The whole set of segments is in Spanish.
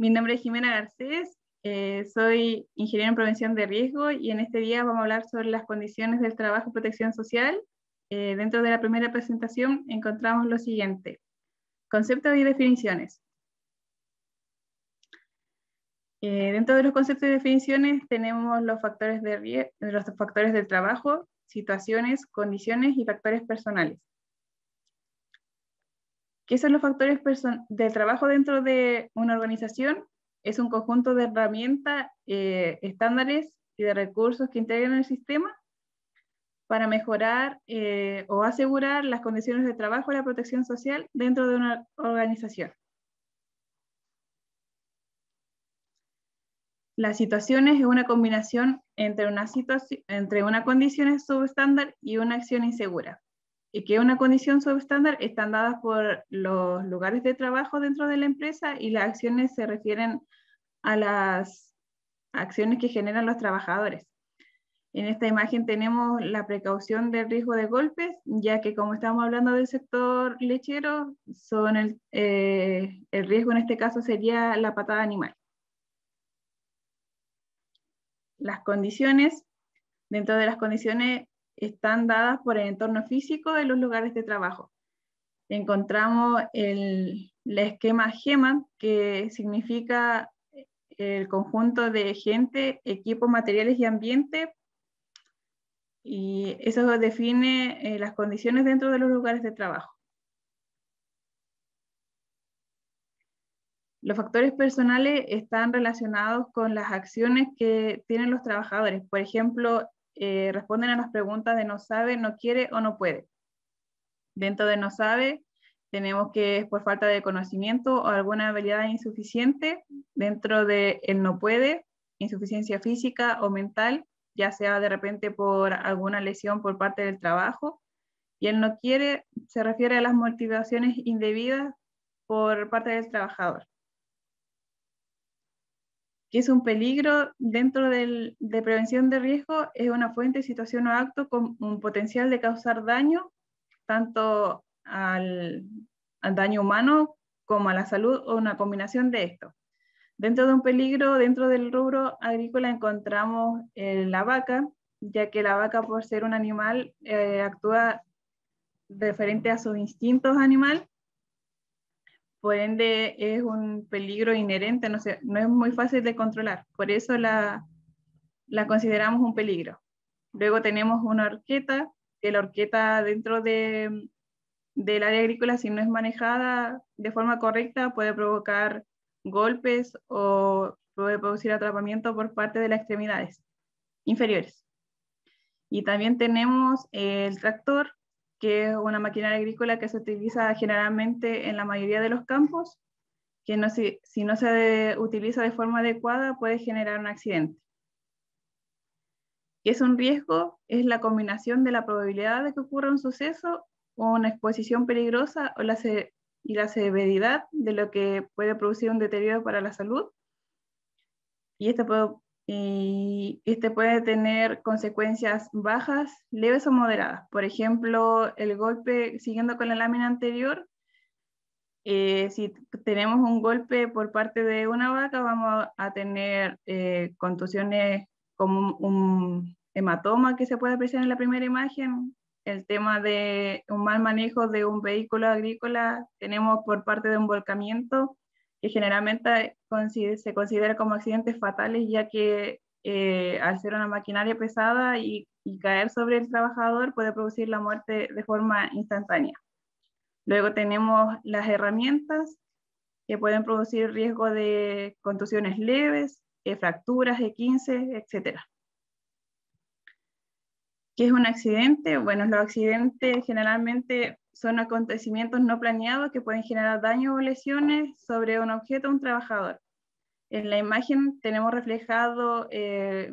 Mi nombre es Jimena Garcés, eh, soy ingeniera en prevención de riesgo y en este día vamos a hablar sobre las condiciones del trabajo y protección social. Eh, dentro de la primera presentación encontramos lo siguiente. Conceptos y definiciones. Eh, dentro de los conceptos y definiciones tenemos los factores, de los factores del trabajo, situaciones, condiciones y factores personales. ¿Qué son los factores del trabajo dentro de una organización, es un conjunto de herramientas, eh, estándares y de recursos que integran el sistema para mejorar eh, o asegurar las condiciones de trabajo y la protección social dentro de una organización. Las situaciones es una combinación entre una, entre una condición subestándar y una acción insegura y que una condición subestándar, están dadas por los lugares de trabajo dentro de la empresa y las acciones se refieren a las acciones que generan los trabajadores. En esta imagen tenemos la precaución del riesgo de golpes, ya que como estamos hablando del sector lechero, son el, eh, el riesgo en este caso sería la patada animal. Las condiciones, dentro de las condiciones están dadas por el entorno físico de los lugares de trabajo. Encontramos el, esquema GEMA, que significa el conjunto de gente, equipos, materiales y ambiente. Y eso define eh, las condiciones dentro de los lugares de trabajo. Los factores personales están relacionados con las acciones que tienen los trabajadores. Por ejemplo, eh, responden a las preguntas de no sabe, no quiere o no puede. Dentro de no sabe, tenemos que es por falta de conocimiento o alguna habilidad insuficiente. Dentro de él no puede, insuficiencia física o mental, ya sea de repente por alguna lesión por parte del trabajo. Y él no quiere se refiere a las motivaciones indebidas por parte del trabajador que es un peligro dentro de prevención de riesgo, es una fuente, situación o acto con un potencial de causar daño tanto al, daño humano como a la salud o una combinación de esto. Dentro de un peligro, dentro del rubro agrícola encontramos eh, la vaca, ya que la vaca por ser un animal eh, actúa referente a sus instintos animales, por ende es un peligro inherente, no, es muy fácil de controlar, por eso la, consideramos un peligro. Luego tenemos una horqueta, que la horqueta dentro del área agrícola, si no es manejada de forma correcta, puede provocar golpes o puede producir atrapamiento por parte de las extremidades inferiores. Y también tenemos el tractor, que es una maquinaria agrícola que se utiliza generalmente en la mayoría de los campos, que si, no se utiliza de forma adecuada puede generar un accidente. ¿Qué es un riesgo, es la combinación de la probabilidad de que ocurra un suceso o una exposición peligrosa o la y la severidad de lo que puede producir un deterioro para la salud. Y esto puede y este puede tener consecuencias bajas, leves o moderadas. Por ejemplo, el golpe, siguiendo con la lámina anterior, eh, si tenemos un golpe por parte de una vaca, vamos a tener eh, contusiones como un, hematoma que se puede apreciar en la primera imagen, el tema de un mal manejo de un vehículo agrícola, tenemos por parte de un volcamiento, que generalmente se considera como accidentes fatales, ya que eh, al ser una maquinaria pesada y, caer sobre el trabajador puede producir la muerte de forma instantánea. Luego tenemos las herramientas que pueden producir riesgo de contusiones leves, eh, fracturas, de 15 etc. ¿Qué es un accidente? Bueno, los accidentes generalmente son acontecimientos no planeados que pueden generar daño o lesiones sobre un objeto o un trabajador. En la imagen tenemos reflejado eh,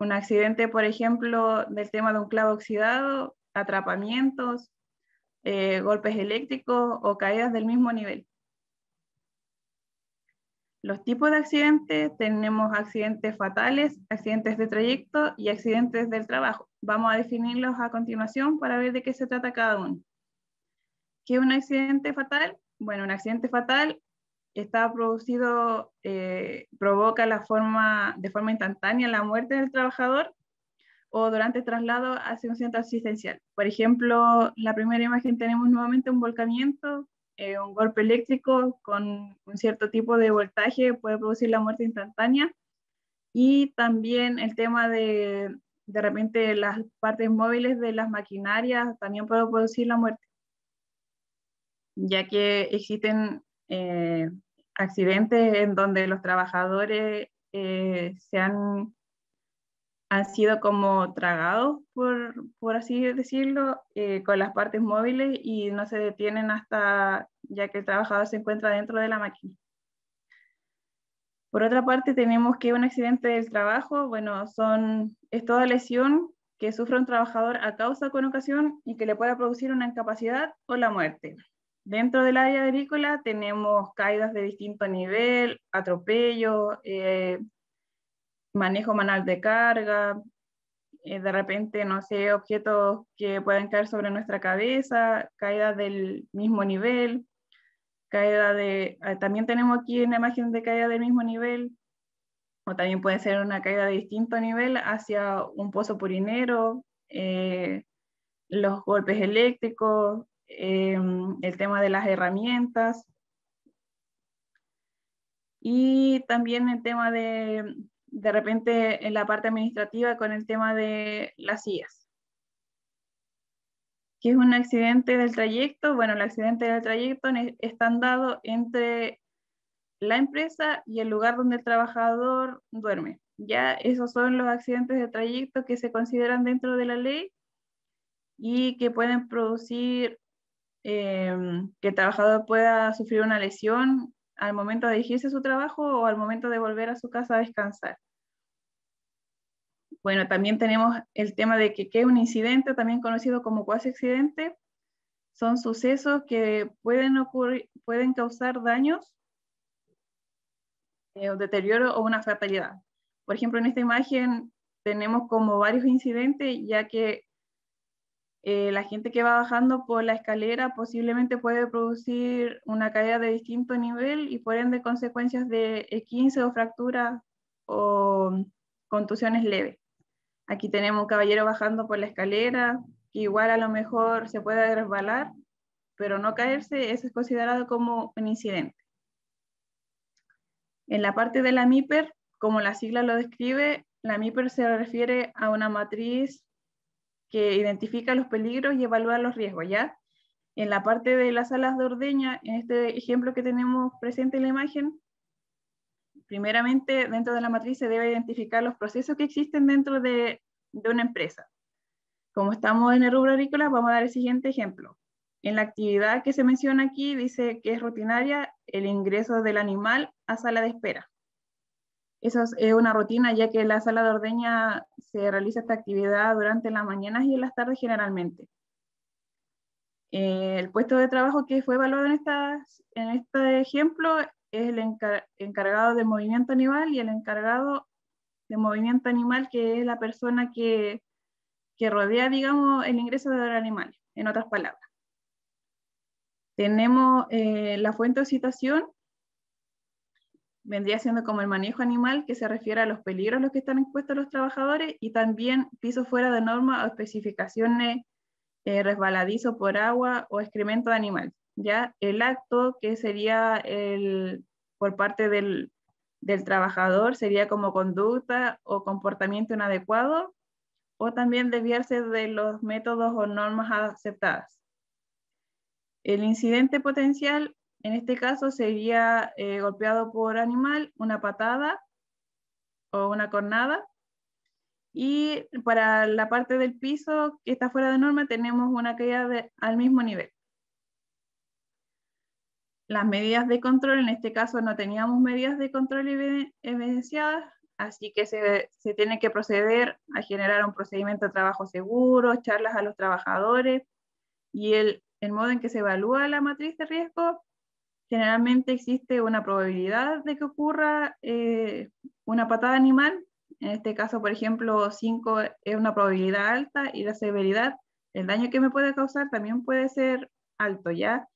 un accidente, por ejemplo, del tema de un clavo oxidado, atrapamientos, eh, golpes eléctricos o caídas del mismo nivel. Los tipos de accidentes, tenemos accidentes fatales, accidentes de trayecto y accidentes del trabajo. Vamos a definirlos a continuación para ver de qué se trata cada uno. ¿Qué es un accidente fatal? Bueno, un accidente fatal está producido, eh, provoca la forma, de forma instantánea la muerte del trabajador o durante el traslado hacia un centro asistencial. Por ejemplo, la primera imagen tenemos nuevamente un volcamiento, eh, un golpe eléctrico con un cierto tipo de voltaje puede producir la muerte instantánea y también el tema de de repente las partes móviles de las maquinarias también puede producir la muerte ya que existen eh, accidentes en donde los trabajadores eh, se han, sido como tragados, por, así decirlo, eh, con las partes móviles y no se detienen hasta ya que el trabajador se encuentra dentro de la máquina. Por otra parte, tenemos que un accidente del trabajo, bueno, son, es toda lesión que sufre un trabajador a causa con ocasión y que le pueda producir una incapacidad o la muerte. Dentro del área agrícola tenemos caídas de distinto nivel, atropello eh, manejo manual de carga, eh, de repente, no sé, objetos que puedan caer sobre nuestra cabeza, caídas del mismo nivel, caída de, ah, también tenemos aquí una imagen de caída del mismo nivel, o también puede ser una caída de distinto nivel hacia un pozo purinero, eh, los golpes eléctricos, Em, el tema de las herramientas y también el tema de, de repente, en la parte administrativa con el tema de las sillas. ¿Qué es un accidente del trayecto? Bueno, el accidente del trayecto e, está dado entre la empresa y el lugar donde el trabajador duerme. Ya esos son los accidentes de trayecto que se consideran dentro de la ley y que pueden producir Em, que el trabajador pueda sufrir una lesión al momento de dirigirse a su trabajo o al momento de volver a su casa a descansar. Bueno, también tenemos el tema de que, que un incidente, también conocido como cuasi accidente, son sucesos que pueden, ocurrir, pueden causar daños un eh, deterioro o una fatalidad. Por ejemplo, en esta imagen tenemos como varios incidentes, ya que eh, la gente que va bajando por la escalera posiblemente puede producir una caída de distinto nivel y por ende consecuencias de esquince o fractura o contusiones leves. Aquí tenemos un caballero bajando por la escalera, que igual a lo mejor se puede resbalar, pero no caerse eso es considerado como un incidente. En la parte de la MIPER, como la sigla lo describe, la MIPER se refiere a una matriz que identifica los peligros y evalúa los riesgos, ¿ya? En la parte de las salas de ordeña, en este ejemplo que tenemos presente en la imagen, primeramente dentro de la matriz se debe identificar los procesos que existen dentro de, de una empresa. Como estamos en el rubro agrícola, vamos a dar el siguiente ejemplo. En la actividad que se menciona aquí, dice que es rutinaria el ingreso del animal a sala de espera. Esa es eh, una rutina ya que la sala de ordeña se realiza esta actividad durante las mañanas y en las tardes generalmente. Eh, el puesto de trabajo que fue evaluado en, estas, en este ejemplo es el encargado de movimiento animal y el encargado de movimiento animal que es la persona que, que rodea, digamos, el ingreso de los animales, en otras palabras. Tenemos eh, la fuente de citación, vendría siendo como el manejo animal, que se refiere a los peligros a los que están expuestos los trabajadores y también piso fuera de norma o especificaciones eh, resbaladizo por agua o excremento de animal. ¿ya? El acto, que sería el, por parte del, del trabajador, sería como conducta o comportamiento inadecuado o también desviarse de los métodos o normas aceptadas. El incidente potencial en este caso sería eh, golpeado por animal, una patada o una cornada. Y para la parte del piso que está fuera de norma tenemos una caída al mismo nivel. Las medidas de control, en este caso no teníamos medidas de control evidenciadas, así que se, tiene que proceder a generar un procedimiento de trabajo seguro, charlas a los trabajadores y el, el modo en que se evalúa la matriz de riesgo generalmente existe una probabilidad de que ocurra eh, una patada animal. En este caso, por ejemplo, 5 es una probabilidad alta y la severidad, el daño que me puede causar también puede ser alto, ¿ya?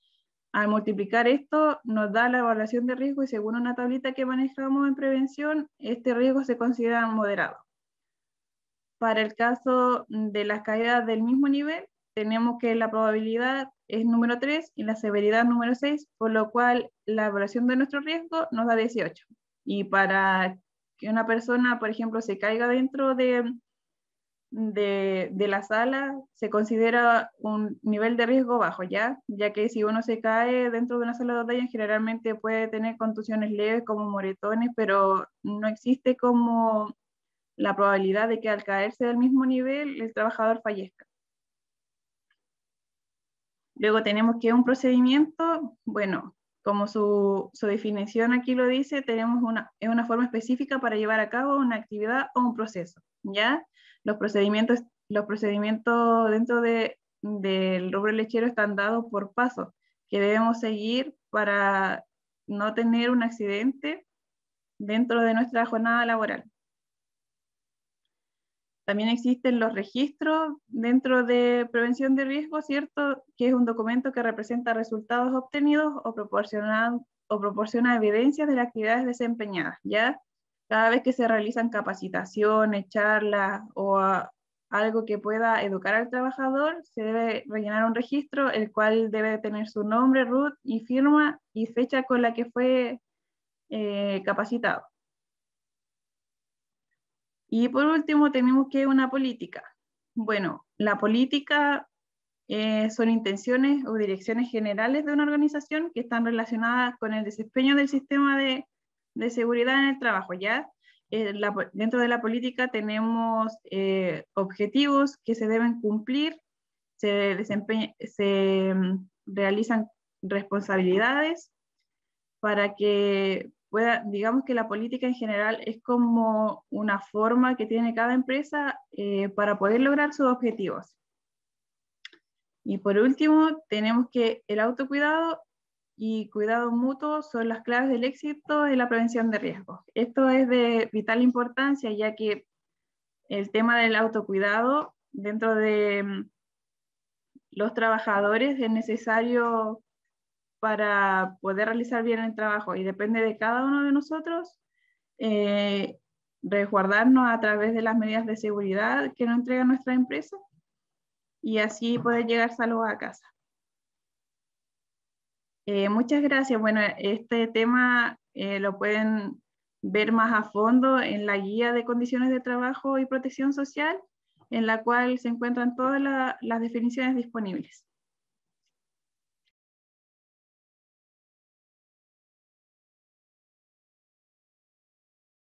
Al multiplicar esto nos da la evaluación de riesgo y según una tablita que manejamos en prevención, este riesgo se considera moderado. Para el caso de las caídas del mismo nivel, tenemos que la probabilidad es número 3 y la severidad número 6, por lo cual la evaluación de nuestro riesgo nos da 18. Y para que una persona, por ejemplo, se caiga dentro de, de, de, la sala, se considera un nivel de riesgo bajo, ¿ya? Ya que si uno se cae dentro de una sala de batalla, generalmente puede tener contusiones leves como moretones, pero no existe como la probabilidad de que al caerse del mismo nivel el trabajador fallezca. Luego tenemos que un procedimiento, bueno, como su, definición aquí lo dice, tenemos una, es una forma específica para llevar a cabo una actividad o un proceso, ¿ya? Los procedimientos, los procedimientos dentro del rubro lechero están dados por pasos que debemos seguir para no tener un accidente dentro de nuestra jornada laboral. También existen los registros dentro de prevención de riesgo, ¿cierto? Que es un documento que representa resultados obtenidos o proporciona, o evidencias de las actividades desempeñadas, ¿ya? Cada vez que se realizan capacitaciones, charlas o algo que pueda educar al trabajador, se debe rellenar un registro, el cual debe tener su nombre, root y firma y fecha con la que fue eh, capacitado. Y por último, tenemos que una política. Bueno, la política eh, son intenciones o direcciones generales de una organización que están relacionadas con el desempeño del sistema de, seguridad en el trabajo. Ya eh, dentro de la política tenemos eh, objetivos que se deben cumplir, se, se mm, realizan responsabilidades para que digamos que la política en general es como una forma que tiene cada empresa eh, para poder lograr sus objetivos. Y por último, tenemos que el autocuidado y cuidado mutuo son las claves del éxito y la prevención de riesgos. Esto es de vital importancia ya que el tema del autocuidado dentro de mm, los trabajadores es necesario para poder realizar bien el trabajo y depende de cada uno de nosotros eh, resguardarnos a través de las medidas de seguridad que nos entrega nuestra empresa y así poder llegar salvo a casa. Eh, muchas gracias. Bueno, este tema eh, lo pueden ver más a fondo en la guía de condiciones de trabajo y protección social, en la cual se encuentran todas las definiciones disponibles.